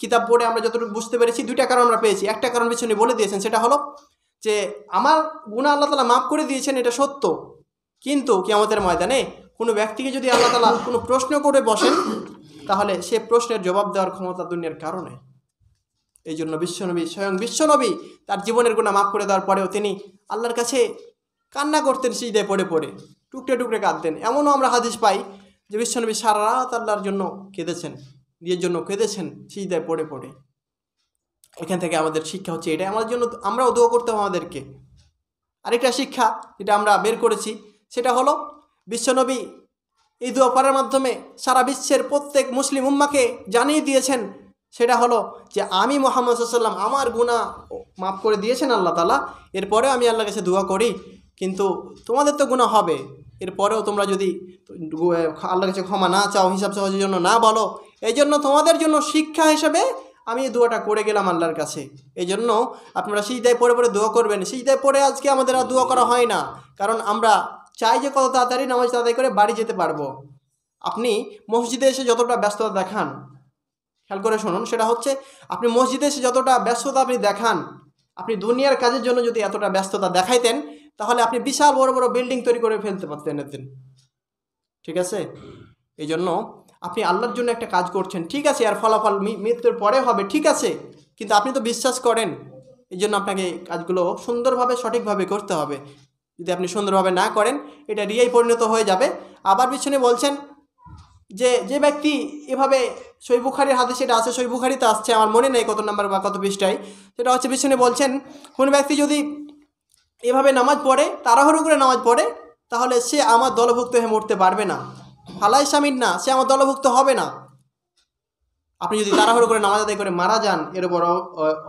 কিতাব পড়ে আমরা যতটুকু বুঝতে পেরেছি দুইটা কারণ আমরা পেয়েছি একটা কারণ বিশ্বনবী বলে দিয়েছেন সেটা হলো যে আমার গুণা আল্লাহ তালা মাফ করে দিয়েছেন এটা সত্য কিন্তু আমাদের ময়দানে কোনো ব্যক্তিকে যদি আল্লাহ তালা কোনো প্রশ্ন করে বসেন তাহলে সে প্রশ্নের জবাব দেওয়ার ক্ষমতা দুনিয়ার কারণে এই জন্য বিশ্বনবী স্বয়ং বিশ্বনবী তার জীবনের গুণা মাফ করে দেওয়ার পরেও তিনি আল্লাহর কাছে কান্না করতেন সিজদে পড়ে পড়ে টুকরে টুকরে কাঁদতেন এমনও আমরা হাদিস পাই যে বিশ্বনবী সারা রাত আল্লাহর জন্য কেঁদেছেন নিজের জন্য কেঁদেছেন সিজদায় পড়ে পড়ে এখান থেকে আমাদের শিক্ষা হচ্ছে এটাই আমাদের জন্য আমরাও দোয়া করতে হবে আমাদেরকে আরেকটা শিক্ষা যেটা আমরা বের করেছি সেটা হলো বিশ্বনবী এই দোয়া পড়ার মাধ্যমে সারা বিশ্বের প্রত্যেক মুসলিম উম্মাকে জানিয়ে দিয়েছেন সেটা হলো যে আমি মোহাম্মদ সাল্লাম আমার গুণা মাফ করে দিয়েছেন আল্লাহ তালা এরপরেও আমি আল্লাহ কাছে দোয়া করি কিন্তু তোমাদের তো গুণা হবে এরপরেও তোমরা যদি আল্লাহ কাছে ক্ষমা না চাও হিসাব সহজের জন্য না বলো এই জন্য তোমাদের জন্য শিক্ষা হিসেবে আমি এই দোয়াটা করে গেলাম আল্লাহর কাছে এই জন্য আপনারা সিজদায় পরে পরে দোয়া করবেন সিজদায় পরে আজকে আমাদের আর দোয়া করা হয় না কারণ আমরা চাই যে কত তাড়াতাড়ি নামাজ তাড়াতাড়ি করে বাড়ি যেতে পারবো আপনি মসজিদে এসে যতটা ব্যস্ততা দেখান খেয়াল করে শুনুন সেটা হচ্ছে আপনি মসজিদে এসে যতটা ব্যস্ততা আপনি দেখান আপনি দুনিয়ার কাজের জন্য যদি এতটা ব্যস্ততা দেখাইতেন তাহলে আপনি বিশাল বড় বড় বিল্ডিং তৈরি করে ফেলতে পারতেন ঠিক আছে এই জন্য আপনি আল্লাহর জন্য একটা কাজ করছেন ঠিক আছে আর ফলাফল মৃত্যুর পরে হবে ঠিক আছে কিন্তু আপনি তো বিশ্বাস করেন এই জন্য আপনাকে কাজগুলো সুন্দরভাবে সঠিকভাবে করতে হবে যদি আপনি সুন্দরভাবে না করেন এটা রিয়াই পরিণত হয়ে যাবে আবার পিছনে বলছেন যে যে ব্যক্তি এভাবে সৈবুখারির হাতে সেটা আছে সৈবুখারিতে আসছে আমার মনে নেই কত নাম্বার বা কত পৃষ্ঠায় সেটা হচ্ছে পিছনে বলছেন কোনো ব্যক্তি যদি এভাবে নামাজ পড়ে তাড়াহুড়ো করে নামাজ পড়ে তাহলে সে আমার দলভুক্ত হয়ে মরতে পারবে না ফালাই স্বামীর না সে আমার দলভুক্ত হবে না আপনি যদি তাড়াহুড়ো করে নামাজ আদায় করে মারা যান এর উপর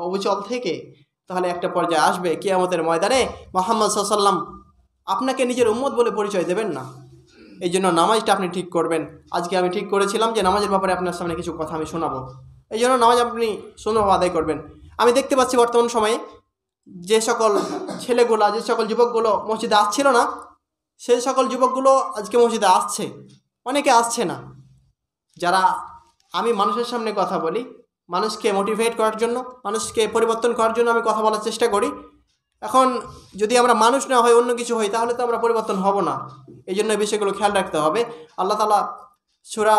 অবচল থেকে তাহলে একটা পর্যায়ে আসবে কেয়ামতের ময়দানে মোহাম্মদ সাল্লাম আপনাকে নিজের উম্মত বলে পরিচয় দেবেন না এই জন্য নামাজটা আপনি ঠিক করবেন আজকে আমি ঠিক করেছিলাম যে নামাজের ব্যাপারে আপনার সামনে কিছু কথা আমি শোনাবো এই জন্য নামাজ আপনি শোনাব আদায় করবেন আমি দেখতে পাচ্ছি বর্তমান সময়ে যে সকল ছেলেগুলো যে সকল যুবকগুলো মসজিদে আসছিল না সে সকল যুবকগুলো আজকে মসজিদে আসছে অনেকে আসছে না যারা আমি মানুষের সামনে কথা বলি মানুষকে মোটিভেট করার জন্য মানুষকে পরিবর্তন করার জন্য আমি কথা বলার চেষ্টা করি এখন যদি আমরা মানুষ না হয় অন্য কিছু হই তাহলে তো আমরা পরিবর্তন হব না এই জন্য বিষয়গুলো খেয়াল রাখতে হবে আল্লাহ তালা সুরা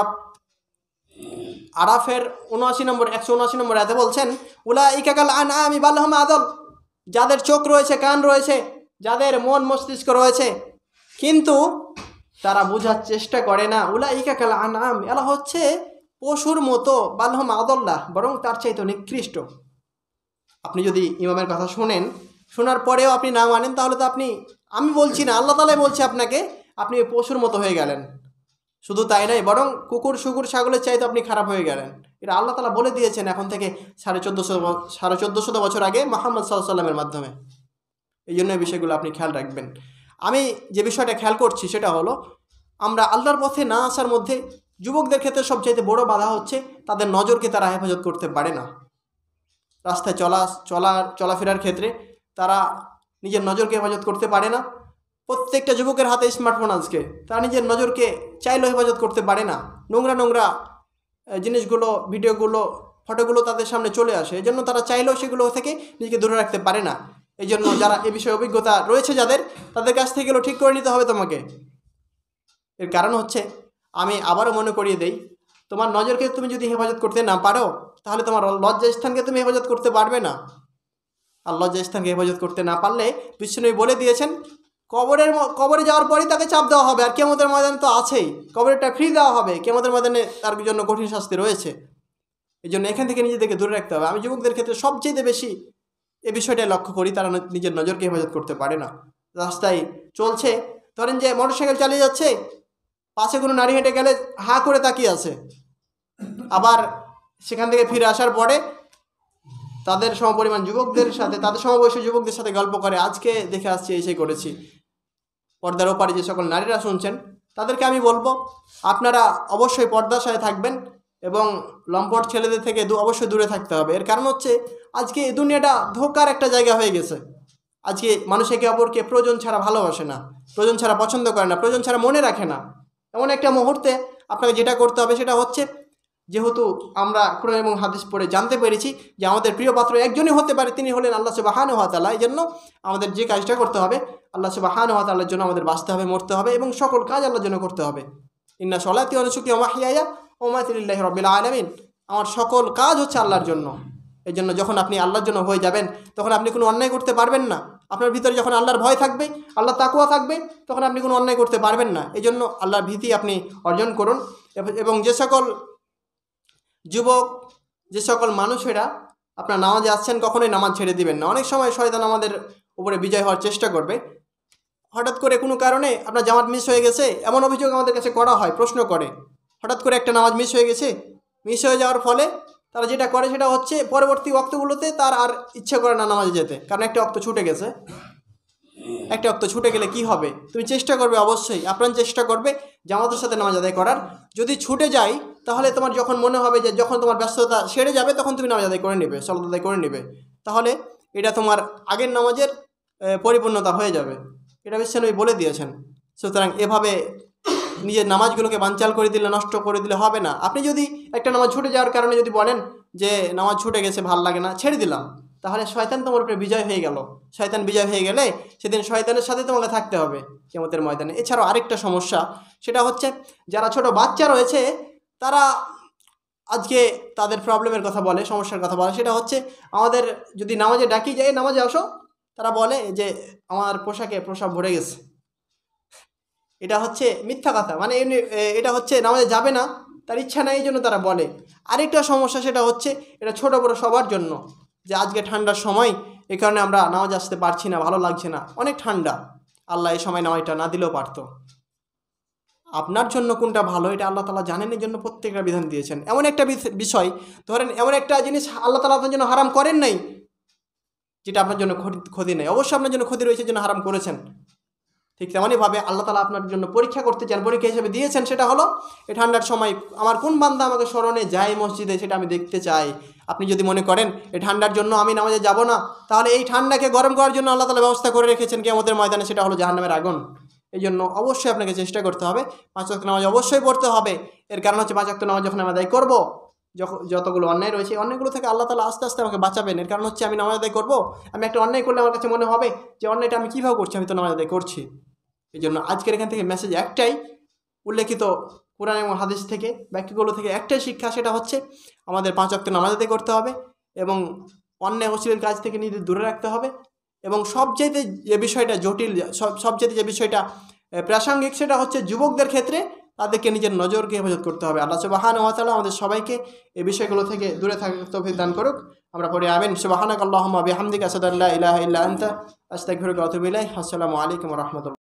আরাফের উনআশি নম্বর একশো উনআশি নম্বর এতে বলছেন উলা ইকাকাল আন আমি বাল্লাহম আদল যাদের চোখ রয়েছে কান রয়েছে যাদের মন মস্তিষ্ক রয়েছে কিন্তু তারা বোঝার চেষ্টা করে না উলা ইকাকাল আন এলা হচ্ছে পশুর মতো বালহম আদল্লাহ বরং তার চাইতে নিকৃষ্ট আপনি যদি ইমামের কথা শোনেন শোনার পরেও আপনি না মানেন তাহলে তো আপনি আমি বলছি না আল্লাহ তালাই বলছে আপনাকে আপনি পশুর মতো হয়ে গেলেন শুধু তাই নয় বরং কুকুর শুকুর ছাগলের চাইতে আপনি খারাপ হয়ে গেলেন এটা আল্লাহ তালা বলে দিয়েছেন এখন থেকে সাড়ে চোদ্দোশো সাড়ে চোদ্দোশো বছর আগে মোহাম্মদ সাল্লামের মাধ্যমে এই জন্য এই বিষয়গুলো আপনি খেয়াল রাখবেন আমি যে বিষয়টা খেয়াল করছি সেটা হলো আমরা আল্লাহর পথে না আসার মধ্যে যুবকদের ক্ষেত্রে সবচাইতে বড় বাধা হচ্ছে তাদের নজরকে তারা হেফাজত করতে পারে না রাস্তায় চলা চলার চলাফেরার ক্ষেত্রে তারা নিজের নজরকে হেফাজত করতে পারে না প্রত্যেকটা যুবকের হাতে স্মার্টফোন আজকে তারা নিজের নজরকে চাইলেও হেফাজত করতে পারে না নোংরা নোংরা জিনিসগুলো ভিডিওগুলো ফটোগুলো তাদের সামনে চলে আসে এই জন্য তারা চাইলেও সেগুলো থেকে নিজেকে দূরে রাখতে পারে না এই জন্য যারা এ বিষয়ে অভিজ্ঞতা রয়েছে যাদের তাদের কাছ থেকে ঠিক করে নিতে হবে তোমাকে এর কারণ হচ্ছে আমি আবারও মনে করিয়ে দেই তোমার নজরকে তুমি যদি হেফাজত করতে না পারো তাহলে তোমার লজ্জা স্থানকে তুমি হেফাজত করতে পারবে না আল্লাহ যে হেফাজত করতে না পারলে বিষ্ণুই বলে দিয়েছেন কবরের কবরে যাওয়ার পরেই তাকে চাপ দেওয়া হবে আর কেমতের ময়দানে তো আছেই কবরেরটা ফ্রি দেওয়া হবে কেমতের ময়দানে তার জন্য কঠিন শাস্তি রয়েছে এই জন্য এখান থেকে নিজেদেরকে দূরে রাখতে হবে আমি যুবকদের ক্ষেত্রে সবচেয়ে বেশি এ বিষয়টাই লক্ষ্য করি তারা নিজের নজরকে হেফাজত করতে পারে না রাস্তায় চলছে ধরেন যে মোটরসাইকেল চালিয়ে যাচ্ছে পাশে কোনো নারী হেঁটে গেলে হা করে তাকিয়ে আছে আবার সেখান থেকে ফিরে আসার পরে তাদের সমপরিমাণ যুবকদের সাথে তাদের সমবয়সী যুবকদের সাথে গল্প করে আজকে দেখে আসছি এসে করেছি পর্দার ওপারে যে সকল নারীরা শুনছেন তাদেরকে আমি বলবো আপনারা অবশ্যই পর্দার সাথে থাকবেন এবং লম্পট ছেলেদের থেকে দু অবশ্যই দূরে থাকতে হবে এর কারণ হচ্ছে আজকে এ দুনিয়াটা ধোকার একটা জায়গা হয়ে গেছে আজকে মানুষ একে অপরকে প্রয়োজন ছাড়া ভালোবাসে না প্রয়োজন ছাড়া পছন্দ করে না প্রয়োজন ছাড়া মনে রাখে না এমন একটা মুহূর্তে আপনাকে যেটা করতে হবে সেটা হচ্ছে যেহেতু আমরা কোরআন এবং হাদিস পড়ে জানতে পেরেছি যে আমাদের প্রিয় পাত্র একজনই হতে পারে তিনি হলেন আল্লাহ হান হাতাল্লাহ এই জন্য আমাদের যে কাজটা করতে হবে আল্লাহ হান হাতাল্লার জন্য আমাদের বাঁচতে হবে মরতে হবে এবং সকল কাজ আল্লাহর জন্য করতে হবে ইন্না সলাতি অনুসুকি ওমাহিয়া ওমাতিল্লাহ রবিল আলমিন আমার সকল কাজ হচ্ছে আল্লাহর জন্য এই জন্য যখন আপনি আল্লাহর জন্য হয়ে যাবেন তখন আপনি কোনো অন্যায় করতে পারবেন না আপনার ভিতরে যখন আল্লাহর ভয় থাকবে আল্লাহ তাকুয়া থাকবে তখন আপনি কোনো অন্যায় করতে পারবেন না এই জন্য আল্লাহর ভীতি আপনি অর্জন করুন এবং যে সকল যুবক যে সকল মানুষেরা আপনার নামাজে আসছেন কখনোই নামাজ ছেড়ে দিবেন না অনেক সময় শয়তান আমাদের উপরে বিজয় হওয়ার চেষ্টা করবে হঠাৎ করে কোনো কারণে আপনার জামাত মিস হয়ে গেছে এমন অভিযোগ আমাদের কাছে করা হয় প্রশ্ন করে হঠাৎ করে একটা নামাজ মিস হয়ে গেছে মিস হয়ে যাওয়ার ফলে তারা যেটা করে সেটা হচ্ছে পরবর্তী অক্তগুলোতে তার আর ইচ্ছে করে না নামাজে যেতে কারণ একটা অক্ত ছুটে গেছে একটা অক্ত ছুটে গেলে কি হবে তুমি চেষ্টা করবে অবশ্যই আপনার চেষ্টা করবে জামাতের সাথে নামাজ আদায় করার যদি ছুটে যায় তাহলে তোমার যখন মনে হবে যে যখন তোমার ব্যস্ততা সেরে যাবে তখন তুমি নামাজ আদায় করে নেবে সলাত আদায় করে নেবে তাহলে এটা তোমার আগের নামাজের পরিপূর্ণতা হয়ে যাবে এটা বিশ্বনবী বলে দিয়েছেন সুতরাং এভাবে নিজের নামাজগুলোকে বানচাল করে দিলে নষ্ট করে দিলে হবে না আপনি যদি একটা নামাজ ছুটে যাওয়ার কারণে যদি বলেন যে নামাজ ছুটে গেছে ভাল লাগে না ছেড়ে দিলাম তাহলে শয়তান তোমার উপরে বিজয় হয়ে গেল শয়তান বিজয় হয়ে গেলে সেদিন শয়তানের সাথে তোমাকে থাকতে হবে কেমতের ময়দানে এছাড়াও আরেকটা সমস্যা সেটা হচ্ছে যারা ছোট বাচ্চা রয়েছে তারা আজকে তাদের প্রবলেমের কথা বলে সমস্যার কথা বলে সেটা হচ্ছে আমাদের যদি নামাজে ডাকি যাই নামাজে আসো তারা বলে যে আমার পোশাকে প্রসাব ভরে গেছে এটা হচ্ছে মিথ্যা কথা মানে এটা হচ্ছে নামাজে যাবে না তার ইচ্ছা নাই এই জন্য তারা বলে আরেকটা সমস্যা সেটা হচ্ছে এটা ছোট বড় সবার জন্য যে আজকে ঠান্ডার সময় এই কারণে আমরা নামাজ আসতে পারছি না ভালো লাগছে না অনেক ঠান্ডা আল্লাহ এই সময় নামাজটা না দিলেও পারতো আপনার জন্য কোনটা ভালো এটা আল্লাহ তালা জানেন এই জন্য প্রত্যেকটা বিধান দিয়েছেন এমন একটা বিষয় ধরেন এমন একটা জিনিস আল্লাহ তালা আপনার জন্য হারাম করেন নাই যেটা আপনার জন্য ক্ষতি নেই অবশ্যই আপনার জন্য ক্ষতি রয়েছে জন্য হারাম করেছেন ঠিক তেমনইভাবে আল্লাহ তালা আপনার জন্য পরীক্ষা করতে চান পরীক্ষা হিসেবে দিয়েছেন সেটা হলো এই ঠান্ডার সময় আমার কোন বান্ধা আমাকে স্মরণে যায় মসজিদে সেটা আমি দেখতে চাই আপনি যদি মনে করেন এই ঠান্ডার জন্য আমি নামাজে যাব না তাহলে এই ঠান্ডাকে গরম করার জন্য আল্লাহ তালা ব্যবস্থা করে রেখেছেন কি আমাদের ময়দানে সেটা হলো জাহান্নামের আগুন এই জন্য অবশ্যই আপনাকে চেষ্টা করতে হবে পাঁচ ওয়াক্ত নামাজ অবশ্যই পড়তে হবে এর কারণ হচ্ছে পাঁচ ওয়াক্ত নামাজ যখন আমি আদায় করবো যখন যতগুলো অন্যায় রয়েছে অন্যগুলো থেকে আল্লাহ তালা আস্তে আস্তে আমাকে বাঁচাবেন এর কারণ হচ্ছে আমি নামাজ আদায় করবো আমি একটা অন্যায় করলে আমার কাছে মনে হবে যে অন্যায়টা আমি কীভাবে করছি আমি তো নামাজ আদায় করছি এই জন্য আজকের এখান থেকে মেসেজ একটাই উল্লেখিত কোরআন এবং হাদিস থেকে ব্যক্তিগুলো থেকে একটাই শিক্ষা সেটা হচ্ছে আমাদের পাঁচ অক্ট নামাজ আদায় করতে হবে এবং অন্যায় অশ্লীল কাজ থেকে নিজেদের দূরে রাখতে হবে এবং সবচেয়েতে যে বিষয়টা জটিল সবচেয়েতে যে বিষয়টা প্রাসঙ্গিক সেটা হচ্ছে যুবকদের ক্ষেত্রে তাদেরকে নিজের নজরকে হেফাজত করতে হবে আল্লাহ সুবাহান ওয়াতালা আমাদের সবাইকে এই বিষয়গুলো থেকে দূরে থাকার তফিক দান করুক আমরা পরে আবেন সুবাহান আল্লাহ বিহামদিক আসাদাল্লাহ আসাদ আল্লাহ আন্তা আস্তাক ঘুরুক অতুবিল্লাহ আসসালামু আলাইকুম রহমতুল